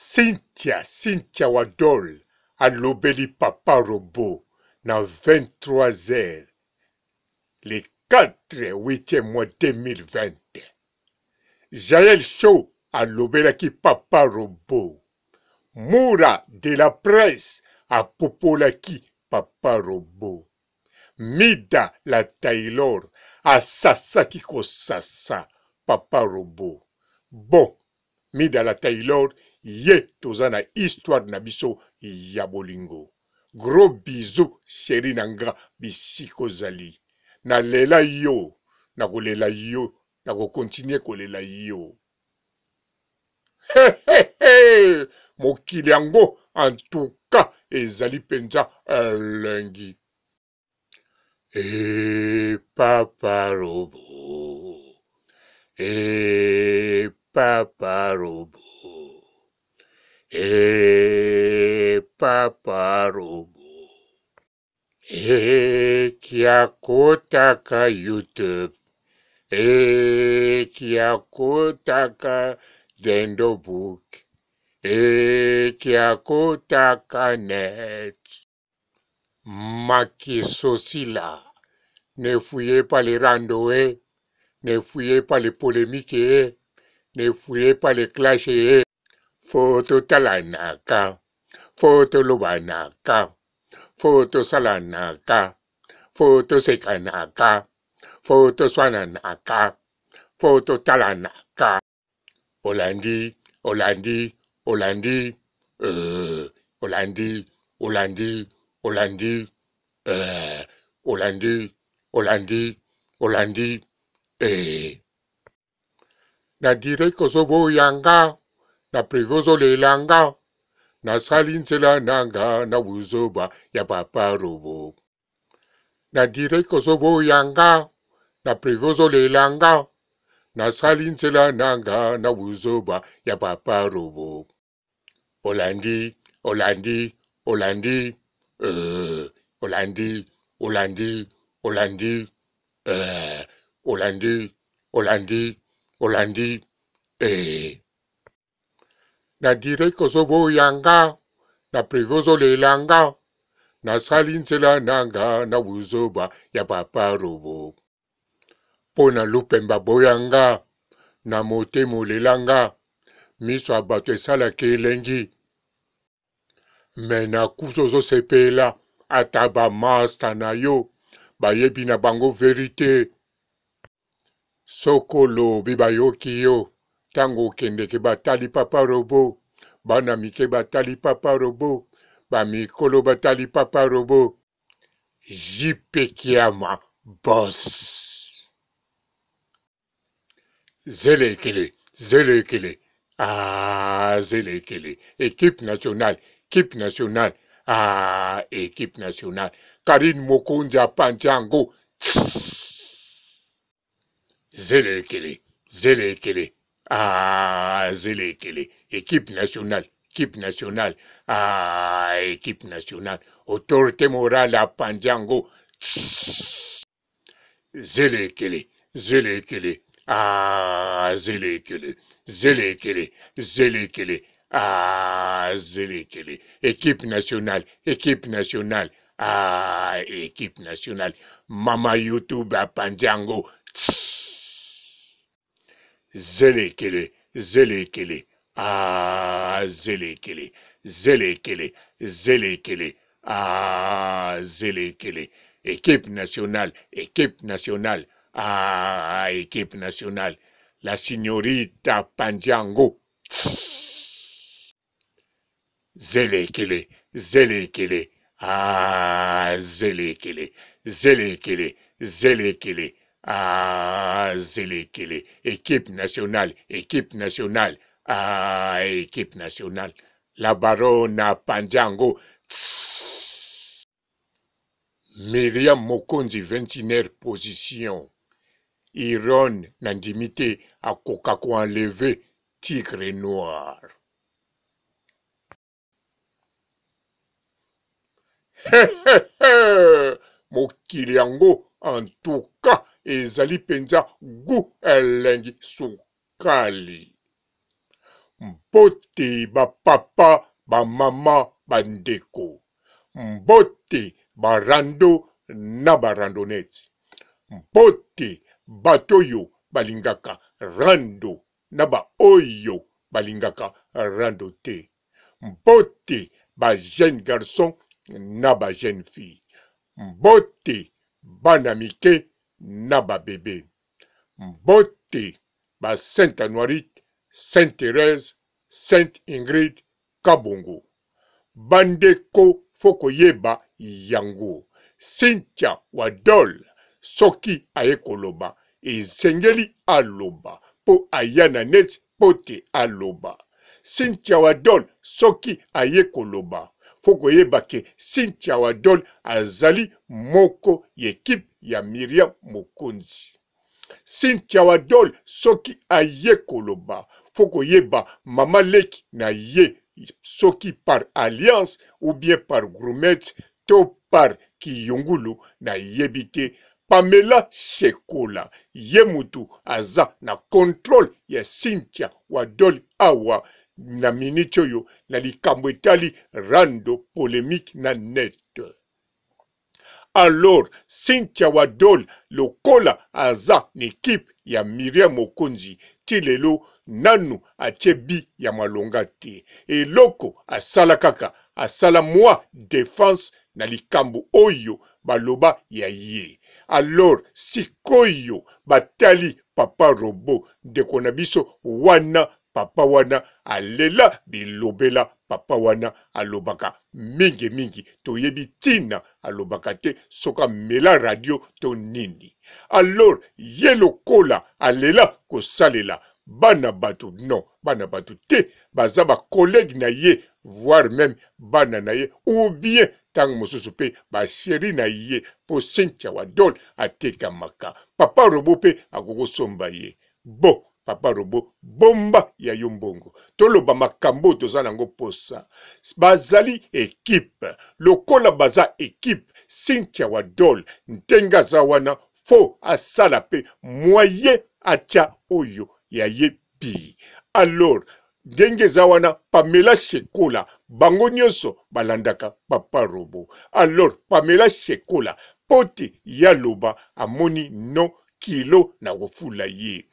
Cynthia Cynthia Wadol alobeli papa Robo na 23h le 4 8 mois 2020. Jael Show alobelaki papa Robo. Moura de la presse apopolaki papa Robo. Mida la Taylor asasaki kosasa papa Robo. Bon midala taylor ye toza na histoire na biso ya bolingo gros bizo sheri na nga bisika ozali nalela yo nakolela yo nakokontinue kolela yo mokili yango antuka ezali mpenza elengi epapa robo e paparobo e eh, paparobo e eh, kiakotaka youtube e eh, kiakotaka dendo book e kiakotaka net makisosila ne fouillez pas les randoés, ne fouillez pas les polémiques, Ne fouillez pas les clashés. Foto talanaka. Foto lobanaka. Foto salanaka. Foto sekanaka. Foto swananaka. Foto talanaka. Hollandi, Hollandi, Hollandi. Euh, Hollandi, Hollandi, Hollandi. Euh, Hollandi, Hollandi, Hollandi. Eh. eh. na direct ozoboya nga na prive ozolela nga nasali nzela na nga na buzoba ya papa robo na direct ozoboya nga na prive ozolela nga nasali nzela na nga na buzoba ya papa robo olandi olandi olandi euh, olandi olandi olandi euh, olandi olandi olandi ee eh, na direct ozoboya nga na prive ozolela nga nasali nzela na nga na buzoba ya papa robo mpo na lupemba boya nga na motema olela nga miso ya bato esalaki elengi me na kusu ozosepela ata bamasta na yo bayebi na bango verite sokolo bibayoki yo ntango okendeke batali papa robo bana mike batali papa robo bamikolo batali papa robo jipekiama bos zele ekele zele ekele ah, zele ekele ekipe nationale ekipe nationale ah, ekipe nationale karine mokonzi apanzi yango zele ekele zele ekele ah zele ekele équipe nationale équipe nationale ah équipe nationale autorité morale apanzi yango zele ekele zele ekele ah zele ekele zele ekele zele ekele ah zele ekele équipe nationale équipe nationale ah équipe nationale mama youtube apanzi yango Zélekele, Zélekele. Ah, Zélekele, Zélekele, Zélekele. Ah, Zélekele. Équipe nationale, équipe nationale. Ah, équipe nationale. La signorita Panjango. Zélekele, Zélekele. Ah, Zélekele, Zélekele, Zélekele. azelekele ah, équipe nationale équipe nationale a ah, équipe nationale labaro na panja yango miriam mokonzi 21 position iron na ndimi te akoka koenleve tigre noir mokili yango en tout cas ezali mpenza gu elengi sukali mbote bapapa bamama bandeko mbote barando na barandonete mbote bato oyo balingaka rando na baoyo balingaka rando te mbote bajeune garçon na bajeune fille mbote bana mike na babebe mbote ba sainte anoirite sainte thérèse sainte ingrid kabongo bandeko fo koyeba yango cynthia wadol soki aye koloba esengeli aloba mpo aya na neti mpo te aloba cynthia wadol soki aye koloba fo koyeba ke sintiawa dol azali moko ya ekipe ya miriam mokonzi sintiawa dol soki aye koloba fo koyeba mama leki na ye soki par alliance ou bien par groumete to par kiyungulu nayebi te pamela shekola ye motu aza na contrôle ya cynthia wadol awa na miniti oyo na likambo etali rando polémique na net alors cynthia wadol lokola aza na ekipe ya miriam mokonzi ti lelo nanu atie bi ya malonga te eloko asala kaka asala mwa défense na likambo oyo baloba ya ye alors sikoyo batali papa robo ndeko na biso wana papa wana alela bilobela papa wana alobaka mingimingi toyebi ntina alobaka te soki amela radio to nini alors ye lokola alela kosalela bana bato non bana bato te baza bakolege na ye voire même bana na ye ou bien ntango mosusu mpe basheri na ye mpo cynthia wadol atekamaka papa robo mpe akokosomba ye bon papa robo bomba ya yo mbongo toloba makambo toza nango mposa bazali ekipe lokola baza ekipe sintia wadol ndenge aza wana fo asala mpe mwaye atya oyo ya ye pi alors ndenge eza wana pamela shekola bango nyonso balandaka papa robo alors pamela shekola mpo te ya loba amoni no kilo na kofula ye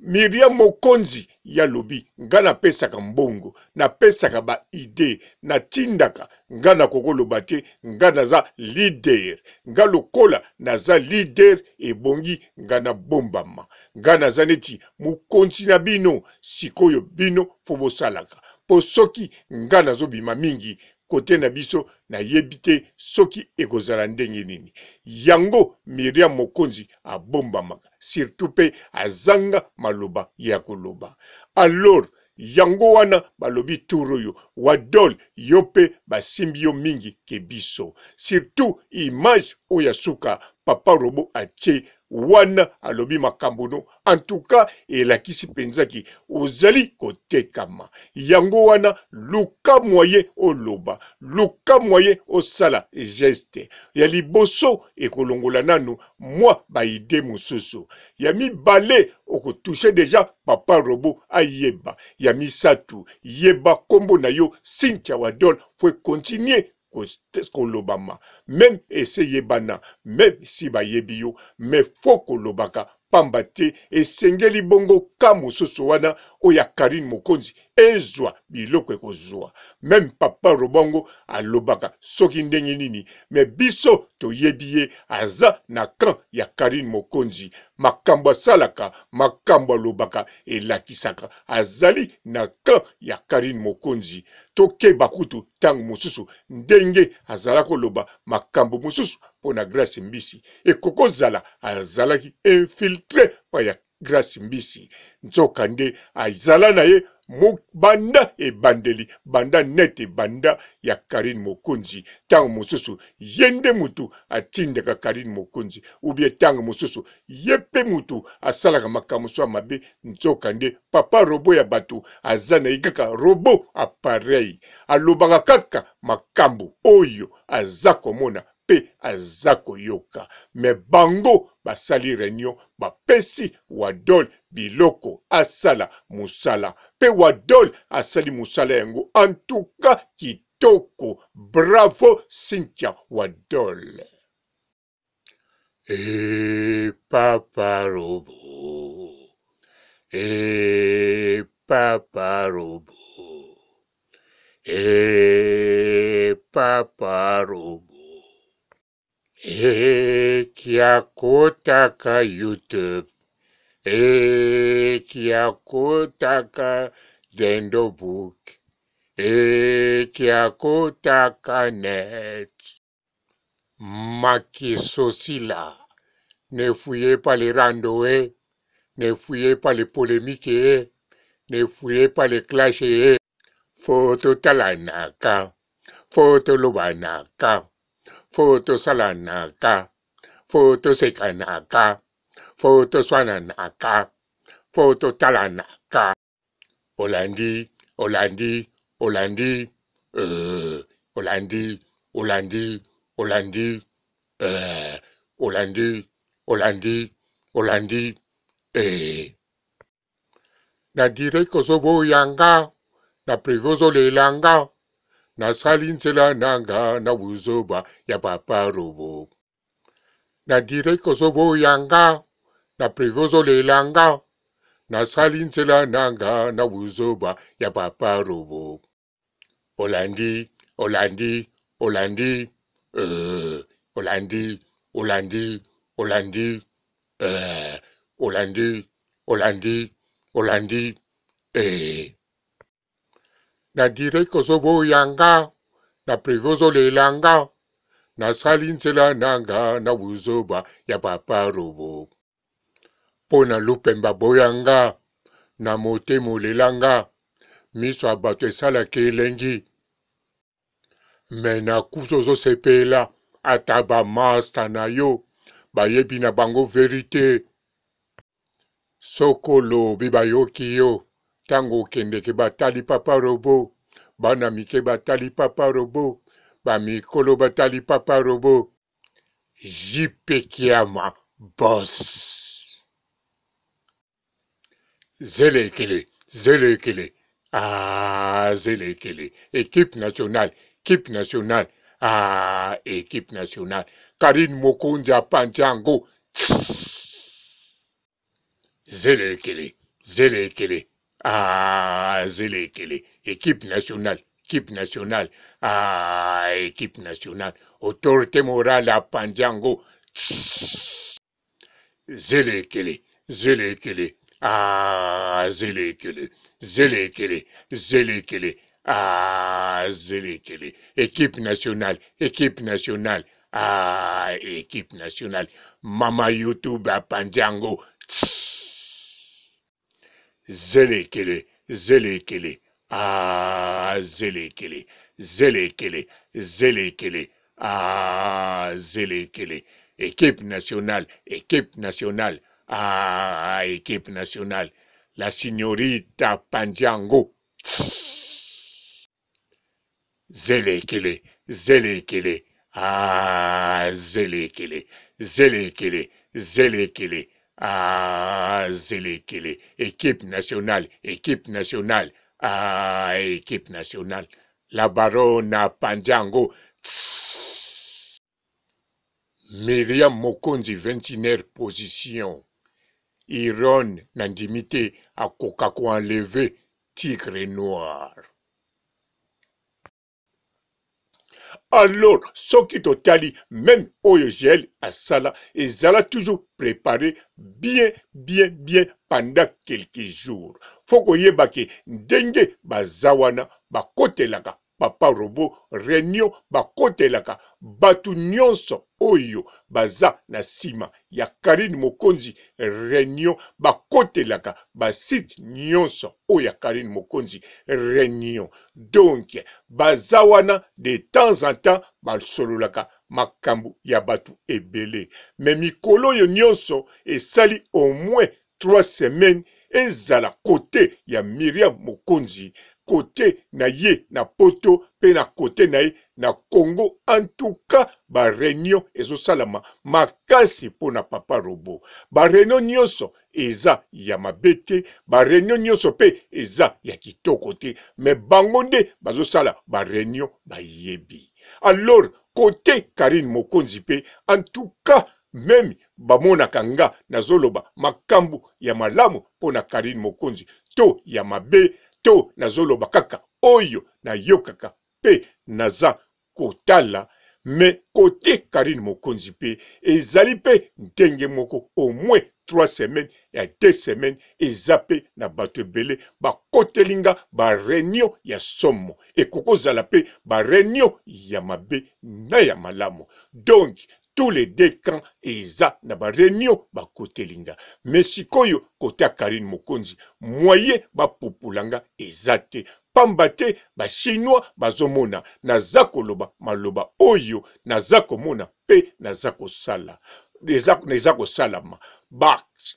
miria mokonzi ya lobi nga napesaka mbongo napesaka baide natindaka nga nakokoloba te nga naza lider nga lokola naza lider ebongi nga nabombama nga naza neti mokonzi na bino sikoyo bino fo bosalaka mpo soki nga nazobima mingi kote na biso nayebi te soki ekozala ndenge nini yango miriam mokonzi abombamaka surtout mpe azanga maloba ya koloba alors yango wana balobi tour oyo wadol yo mpe basimbi yo mingi ke biso surtout image oyo ya suka papa robo atie wana alobi makambo no antuka elakisi mpenza ki ozali kotekama yango wana luka mwaye oloba luka mwaye osala geste ya liboso ekolongola nanu mwa baide mosusu ya mibale okotushe deja papa robo ayeba ya misato yeba nkombo na yo cynthia wadol fo ekontinue kolobama meme ese yebana meme si bayebi yo me fo kolobaka pamba te esengeli bongo ka mosusu wana oyo ya karine mokonzi ezwa biloko ekozwa meme papa robango alobaka soki ndenge nini me biso toyebi ye aza na kan ya karine mokonzi makambo asalaka makambo alobaka elakisaka azali na kan ya karine mokonzi tokeba kutu ntango mosusu ndenge azala koloba makambo mosusu mpo na grace mbisi ekoki ozala azalaki infiltre mpa ya grace mbisi nzoka nde azala na ye banda ebandeli banda nete banda ya karine mokonzi ntango mosusu ye nde motu atindaka karine mokonzi ubie ntango mosusu ye mpe motu asalaka makambo so ya mabe nzoka nde papa robo ya bato aza na ye kaka robo apareil alobaka kaka makambo oyo aza komona mpe aza koyoka me bango basali réunion bapesi wadol biloko asala mosala mpe wadol asali mosala yango antuka kitoko bravo cynthia wadol e papa robo e eh, papa robo e eh, papa robo ekiakotaka youtube ekiakotaka dendo book ekiakotaka net makisosila ne fouillez pas les randos, e. ne fouillez pas les polémiques, e. ne fouillez pas les clashs, photo e. talanaka, photo lobanaka. fo tosala na aka fo toseka na aka fo toswana na aka fo totala na aka olandi olandi olandi euh, olandi olandi olandi euh, olandi olandi olandi eh. na dire kozoboyanga na privozolela nga nasali nzela na nga na buzoba ya papa robo nadire kozoboya nga na prevozolela nga nasali nzela na nga na buzoba ya papa robo olandi olandi olandi euh, olandi olandi olandi euh, olandi olandi olandi eh. eh. na direct ozoboya nga na prive ozolela nga nasali nzela na nga na buzoba ya papa robo mpo na lupemba boya nga na motema olela nga miso ya bato esalaki elengi me na kusi ozosepela ata bamasta na yo bayebi na bango verite soko lobi bayoki yo ntango okendeke batali papa robo bana mike batali papa robo bamikolo batali papa robo jipekiama bos zele ekele zele ekele ah zele ekele équipe nationale équipe nationale ah équipe nationale karine mokonzi apanzi yango zele ekele zele ekele Ah, Zelekele, équipe nationale, équipe nationale, ah, équipe nationale, autorité morale à Pandiango. Zelekele, Zelekele, ah, Zelekele, Zelekele, Zelekele, ah, Zelekele, équipe nationale, équipe nationale, ah, équipe nationale, Mama YouTube à Pandiango. Tss. Zélé Zelikili ah, Zelikili Zélé Kélé ah, ah Kélé Équipe nationale, équipe nationale, ah, équipe nationale. La signorita Panjango. Zélé Zelikili ah, Zelikili Zélé Kélé ah, ah, zélé équipe nationale, équipe nationale, ah, équipe nationale. La baronne Panjango. Tss. Myriam Mokonzi, 29 position. Iron, Nandimité, à coca enlevé, tigre noir. alors même totali même oyo et asala Zala toujours préparé bien bien bien pendant quelques jours. Foko koyeba ndenge bazawana, bakote laka, papa robo réunion laka, batu nyonso oyo baza nasima, ya karine mokonzi réunion ekotelaka basite nyonso oyo ya karine mokonzi réunion donk baza wana de temps en temps basololaka makambo ya bato ebele me mikolo oyo nyonso esali au moins 3 semaine ezala kote ya miriam mokonzi kote na ye na poto mpe na kote na ye na congo antuka bareunion ezosalama makasi mpona papa robo bareunion nyonso eza ya mabe te bareunion nyonso mpe eza ya kitoko te me bango nde bazosala bareunion bayebi alors kote karine mokonzi mpe antuka meme bamonaka nga nazoloba makambo ya malamu mpo na karine mokonzi to ya mabe to nazoloba kaka oyo nayokaka mpe naza kotala me kote karine mokonzi mpe ezali mpe ndenge moko au moins 3 semaines ya 2 semaines eza mpe na bato ebele bakoteli nga bareunion ya somo ekokozala mpe bareunion ya mabe na ya malamu donk tous les deux camps eza na bareunion bakotelinga me sikoyo kote ya karine mokonzi moye bapupulanga eza te pamba te bachinois bazomona naza koloba maloba oyo naza komona mpe naza kosala eza kosalama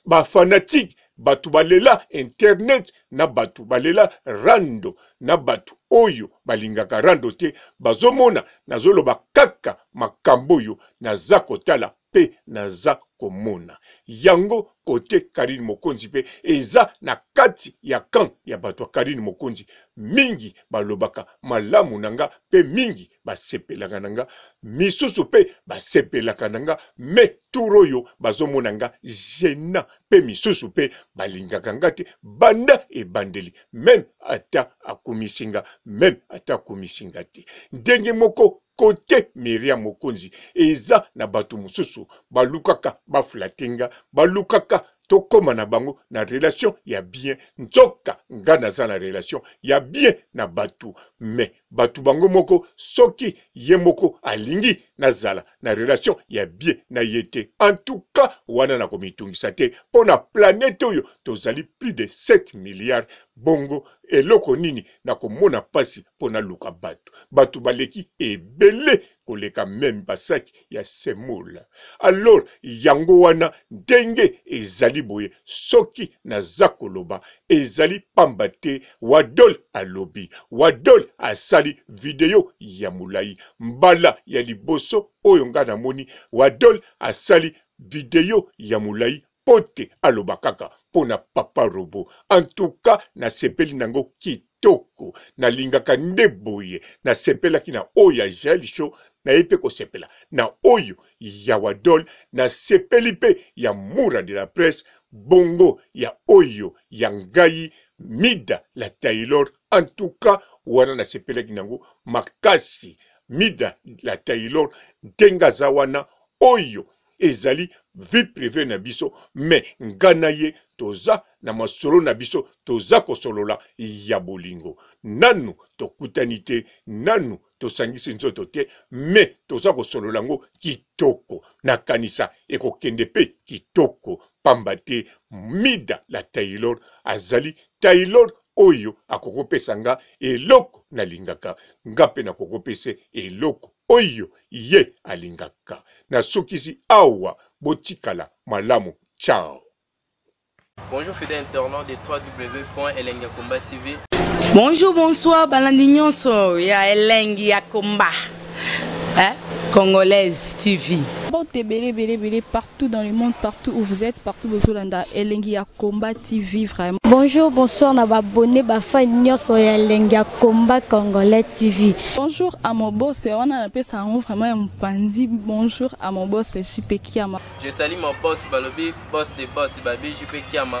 bafanatike ba bato balela internet na bato balela rando na bato oyo balingaka rando te bazomona nazoloba kaka makambo oyo naza kotala mpe naza komona yango kote karine mokonzi mpe eza na kati ya kan ya bato ya karine mokonzi mingi balobaka malamu na nga mpe mingi basepelaka na nga misusu mpe basepelaka na nga me tour oyo bazomona nga gena mpe misusu mpe balingaka nga te banda e ebandeli meme ata akomisinga meme ata akomisinga te ndenge moko kote meria mokonzi eza na bato mosusu balukaka baflatenga balukaka tokóma na bango na relation ya bien nzoka nga naza na relation ya bien na bato me bato bango moko soki ye moko alingi nazala na relation ya bien na ye te en tout cas wana nakomitungisa te mpo na planete oyo tozali plus de 7 milliard bongo eloko nini na komona mpasi mpo naluka bato bato baleki ebele koleka meme basaki ya semola alors yango wana ndenge ezali boye soki naza koloba ezali pamba te wadol alobi wadol asali video ya molai mbala ya liboso oyo ngai namoni wadol asali video ya molai mpo te aloba kaka mpo na papa robo antuka nasepeli nango kitoko nalingaka nde boye nasepelaki na oyo ya lisho naye mpe kosepela na oyo ya wadol nasepeli mpe ya mura de la presse bongo ya oyo ya ngai mida la taylor antuka wana nasepelaki nango makasi mida la taylor ndenge aza wana oyo ezali vie privé na biso me ngana ye toza na masolo na biso toza kosolola ya bolingo nanu tokutani te nanu tosangisi nzoto te me toza kosolola yango kitoko nakanisa ekokende mpe kitoko pamba te mida la taylor azali taylor oyo akokopesa nga eloko nalingaka nga mpe nakokopesa eloko oyo ye alingaka nasukisi awa botikala malamu ciao bonjour fidèle internaute de 3w combat tv bonjour bonsoir balandi nyonso ya elengi ya komba Congolaise TV. partout dans le monde, partout où vous êtes, partout où vous êtes, Elengi Combat TV vraiment. Bonjour, bonsoir, na abonné bafa nyoso ya Elengi Combat Congolais TV. Bonjour à mon boss, on a appelé ça vraiment mpandi. Bonjour à mon boss, JP Kiama. Je salue mon boss Balobi, boss de boss Babi JP Kiama.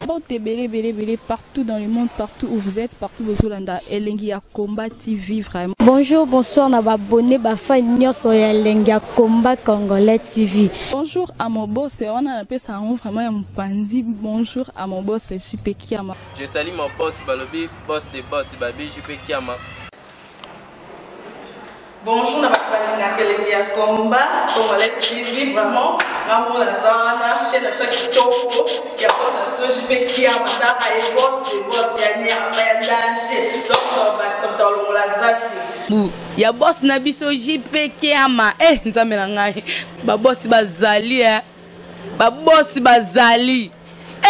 porte belé partout dans le monde, partout où vous êtes, partout où vous êtes. Elengi à combat TV vraiment. Bonjour, bonsoir, on a abonné Bafa Nyoso et Elengi à combat congolais TV. Bonjour à mon boss, on a appelé ça vraiment un pandi. Bonjour à mon boss, Jipe Kiama. Je salue mon boss, Balobi, boss de boss, Babi Jipe Kiama. bonjour na bato balinga kelenge ya komba congolais tv vraiment ngambo naza wana chaine na biso kitoko ya bos na biso jp kia mataka ye bos de bos ya nyama ya danger donc euh, bakisa moto alongola zaki ya bosi na biso jp kiama e eh, nzambe na ngai babosi bazali e eh. babosi bazali